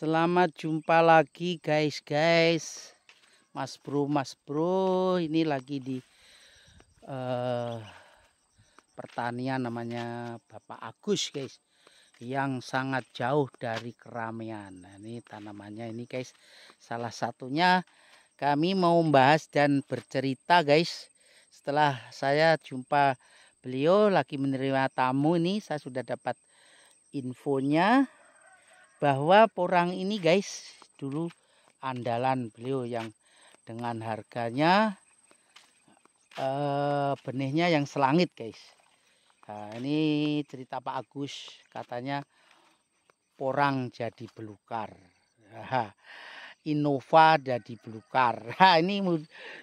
Selamat jumpa lagi guys guys Mas bro mas bro ini lagi di uh, pertanian namanya Bapak Agus guys yang sangat jauh dari keramaian nah, ini tanamannya ini guys salah satunya kami mau membahas dan bercerita guys setelah saya jumpa beliau lagi menerima tamu ini saya sudah dapat infonya bahwa porang ini guys dulu andalan beliau yang dengan harganya eh, benihnya yang selangit guys nah, ini cerita Pak Agus katanya porang jadi belukar Innova jadi belukar nah, ini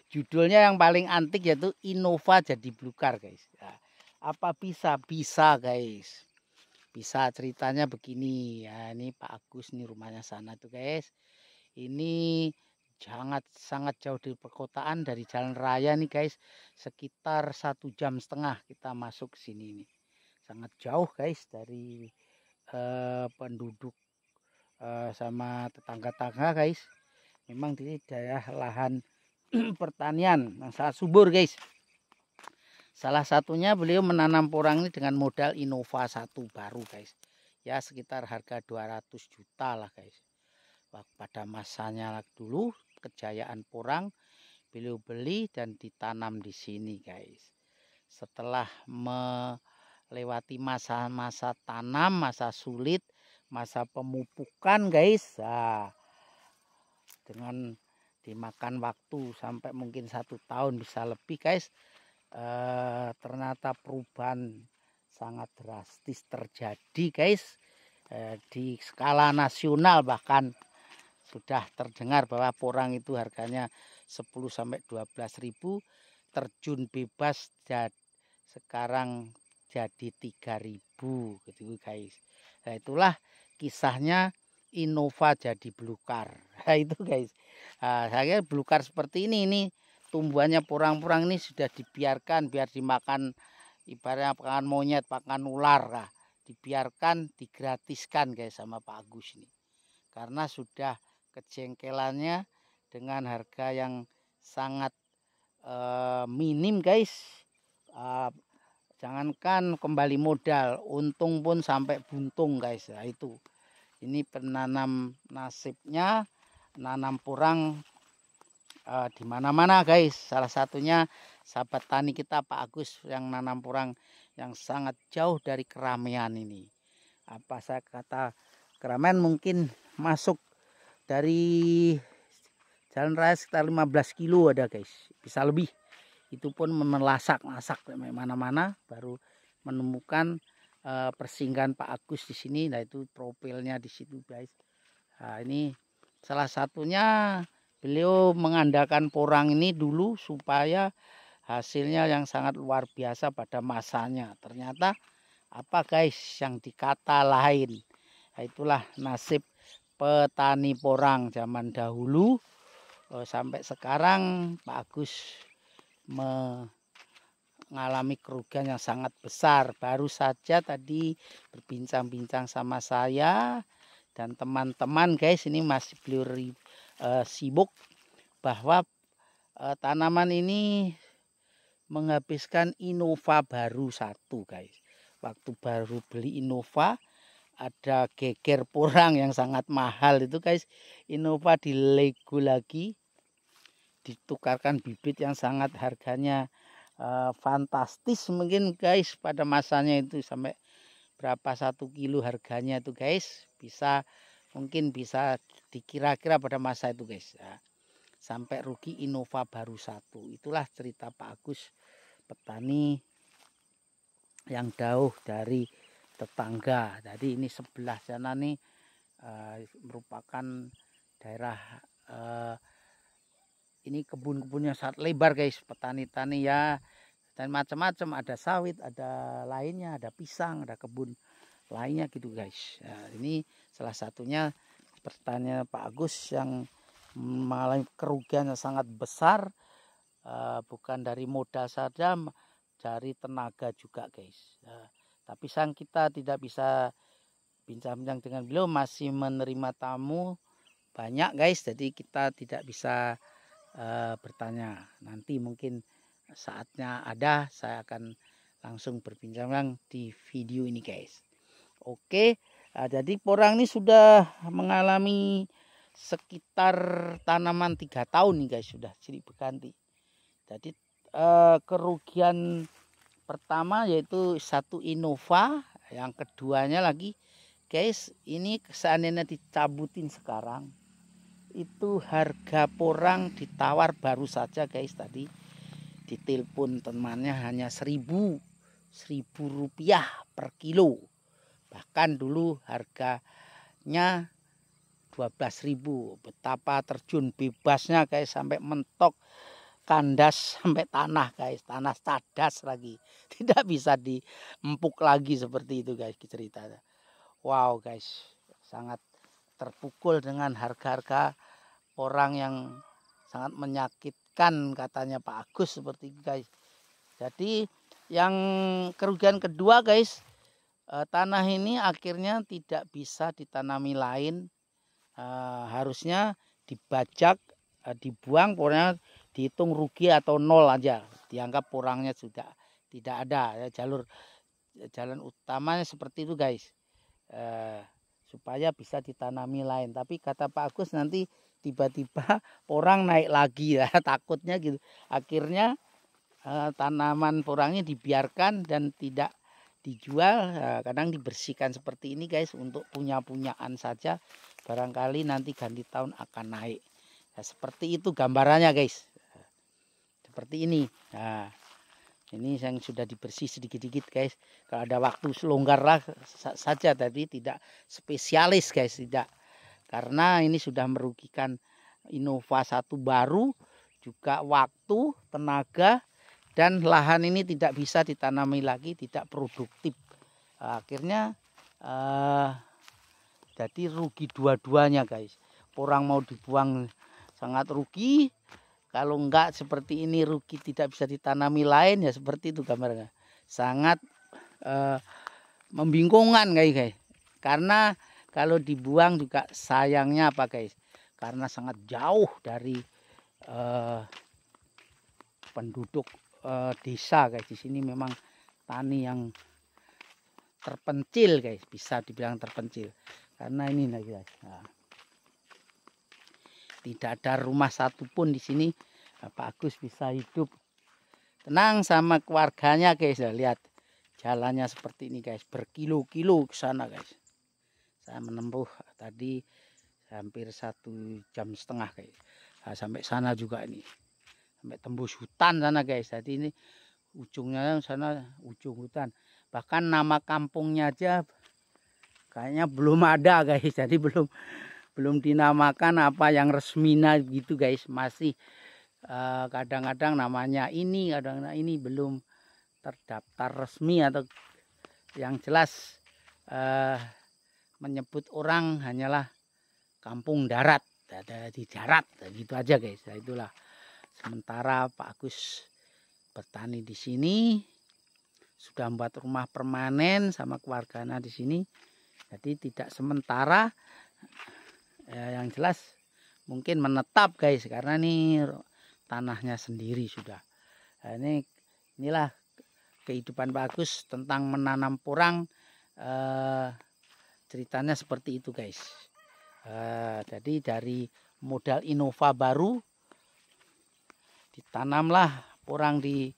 judulnya yang paling antik yaitu Innova jadi belukar guys nah, apa bisa bisa guys bisa ceritanya begini ya ini Pak Agus nih rumahnya sana tuh guys ini sangat sangat jauh di perkotaan dari jalan raya nih guys sekitar satu jam setengah kita masuk sini nih sangat jauh guys dari uh, penduduk uh, sama tetangga-tangga guys memang di daerah lahan pertanian yang sangat subur guys Salah satunya beliau menanam porang ini dengan modal Innova satu baru guys. Ya sekitar harga 200 juta lah guys. Pada masanya dulu kejayaan porang beliau beli dan ditanam di sini guys. Setelah melewati masa-masa tanam, masa sulit, masa pemupukan guys. Nah, dengan dimakan waktu sampai mungkin satu tahun bisa lebih guys eh, ternyata perubahan sangat drastis terjadi guys eh, di skala nasional bahkan sudah terdengar bahwa porang itu harganya 10 sampai 12 ribu terjun bebas dan sekarang jadi 3000 gitu guys. Nah, itulah kisahnya Innova jadi belukar. Nah, itu guys. Nah, saya belukar seperti ini ini tumbuhannya purang-purang ini sudah dibiarkan biar dimakan ibaratnya pakan monyet, pakan ular lah. Dibiarkan, digratiskan guys sama Pak Agus ini. Karena sudah kejengkelannya dengan harga yang sangat eh, minim guys. Ah, jangankan kembali modal, untung pun sampai buntung guys. Nah, itu. Ini penanam nasibnya, nanam purang uh, di mana-mana guys. Salah satunya sahabat tani kita Pak Agus yang nanam purang yang sangat jauh dari keramaian ini. Apa saya kata keramaian mungkin masuk dari jalan raya sekitar 15 kilo ada guys. Bisa lebih. Itu pun melasak-lasak mana-mana baru menemukan uh, persinggahan Pak Agus di sini. Nah itu profilnya di situ guys. Nah, ini salah satunya Beliau mengandalkan porang ini dulu supaya hasilnya yang sangat luar biasa pada masanya. Ternyata apa guys yang dikata lain. Nah, itulah nasib petani porang zaman dahulu eh, sampai sekarang Pak Agus mengalami kerugian yang sangat besar. Baru saja tadi berbincang-bincang sama saya dan teman-teman guys ini masih beliau Eh, sibuk bahwa eh, tanaman ini menghabiskan Innova baru satu guys. Waktu baru beli Innova ada geger porang yang sangat mahal itu guys. Innova dilego lagi ditukarkan bibit yang sangat harganya uh, fantastis mungkin guys pada masanya itu sampai berapa satu kilo harganya itu guys bisa mungkin bisa dikira-kira pada masa itu guys ya. sampai rugi Innova baru satu itulah cerita Pak Agus petani yang jauh dari tetangga jadi ini sebelah sana nih uh, merupakan daerah uh, ini kebun-kebunnya sangat lebar guys petani-tani ya dan macam-macam ada sawit ada lainnya ada pisang ada kebun lainnya gitu guys nah, ini salah satunya pertanyaan Pak Agus yang mengalami kerugian yang sangat besar uh, bukan dari modal saja dari tenaga juga guys uh, tapi sang kita tidak bisa bincang-bincang dengan beliau masih menerima tamu banyak guys jadi kita tidak bisa uh, bertanya nanti mungkin saatnya ada saya akan langsung berbincang-bincang di video ini guys Oke, nah, jadi porang ini sudah mengalami sekitar tanaman tiga tahun nih guys sudah silih berganti. Jadi eh, kerugian pertama yaitu satu Innova, yang keduanya lagi guys ini seandainya dicabutin sekarang itu harga porang ditawar baru saja guys tadi ditelepon temannya hanya seribu seribu rupiah per kilo Bahkan dulu harganya 12.000. Betapa terjun bebasnya guys sampai mentok kandas sampai tanah guys, tanah tadas lagi. Tidak bisa diempuk lagi seperti itu guys gitu cerita. Wow guys, sangat terpukul dengan harga-harga orang yang sangat menyakitkan katanya Pak Agus seperti itu guys. Jadi yang kerugian kedua guys Eh, tanah ini akhirnya tidak bisa ditanami lain e, harusnya dibajak e, dibuang pokoknya dihitung rugi atau nol aja dianggap kurangnya sudah tidak ada ya, jalur ya, jalan utamanya seperti itu guys e, supaya bisa ditanami lain tapi kata Pak Agus nanti tiba-tiba orang naik lagi ya takutnya gitu akhirnya tanaman porangnya dibiarkan dan tidak dijual eh, kadang dibersihkan seperti ini guys untuk punya-punyaan saja barangkali nanti ganti tahun akan naik nah, seperti itu gambarannya guys seperti ini nah, ini yang sudah dibersih sedikit-sedikit guys kalau ada waktu selonggarlah saja tadi tidak spesialis guys tidak karena ini sudah merugikan Innova satu baru juga waktu tenaga dan lahan ini tidak bisa ditanami lagi tidak produktif akhirnya uh, jadi rugi dua-duanya guys orang mau dibuang sangat rugi kalau enggak seperti ini rugi tidak bisa ditanami lain ya seperti itu gambarnya sangat uh, membingungkan guys guys karena kalau dibuang juga sayangnya apa guys karena sangat jauh dari uh, penduduk uh, desa guys. Di sini memang tani yang terpencil guys, bisa dibilang terpencil. Karena ini lagi nah, guys. Nah. Tidak ada rumah satupun di sini Pak Agus bisa hidup tenang sama keluarganya guys. Nah, lihat jalannya seperti ini guys, berkilo-kilo ke sana guys. Saya menempuh tadi hampir satu jam setengah guys. Nah, sampai sana juga ini sampai tembus hutan sana guys jadi ini ujungnya sana ujung hutan bahkan nama kampungnya aja kayaknya belum ada guys jadi belum belum dinamakan apa yang resmina gitu guys masih eh, kadang-kadang uh, namanya ini kadang-kadang ini belum terdaftar resmi atau yang jelas uh, menyebut orang hanyalah kampung darat di darat gitu aja guys itulah Sementara Pak Agus bertani di sini, sudah membuat rumah permanen sama keluarganya di sini. Jadi tidak sementara. ya, yang jelas mungkin menetap guys karena nih tanahnya sendiri sudah. Nah, ini inilah kehidupan Pak Agus tentang menanam porang eh, ceritanya seperti itu guys eh, jadi dari modal Innova baru ditanamlah porang di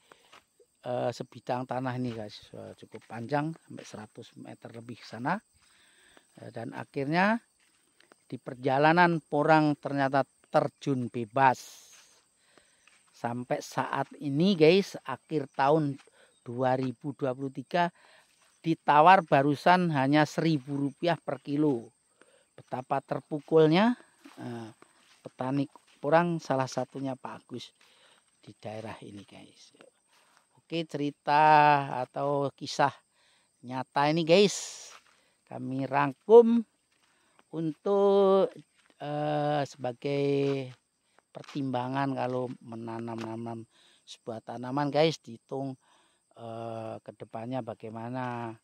uh, sebidang tanah ini guys eh, cukup panjang sampai 100 meter lebih sana eh, dan akhirnya di perjalanan porang ternyata terjun bebas sampai saat ini guys akhir tahun 2023 ditawar barusan hanya seribu rupiah per kilo betapa terpukulnya petani porang salah satunya Pak Agus di daerah ini guys oke cerita atau kisah nyata ini guys kami rangkum untuk uh, sebagai pertimbangan kalau menanam-nanam sebuah tanaman guys dihitung uh, eh, kedepannya bagaimana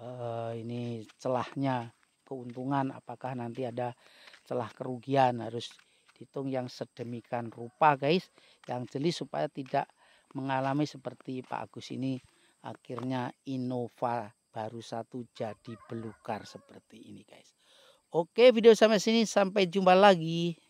uh, ini celahnya keuntungan apakah nanti ada celah kerugian harus hitung yang sedemikian rupa guys yang jeli supaya tidak mengalami seperti Pak Agus ini akhirnya Innova baru satu jadi belukar seperti ini guys. Oke video sampai sini sampai jumpa lagi.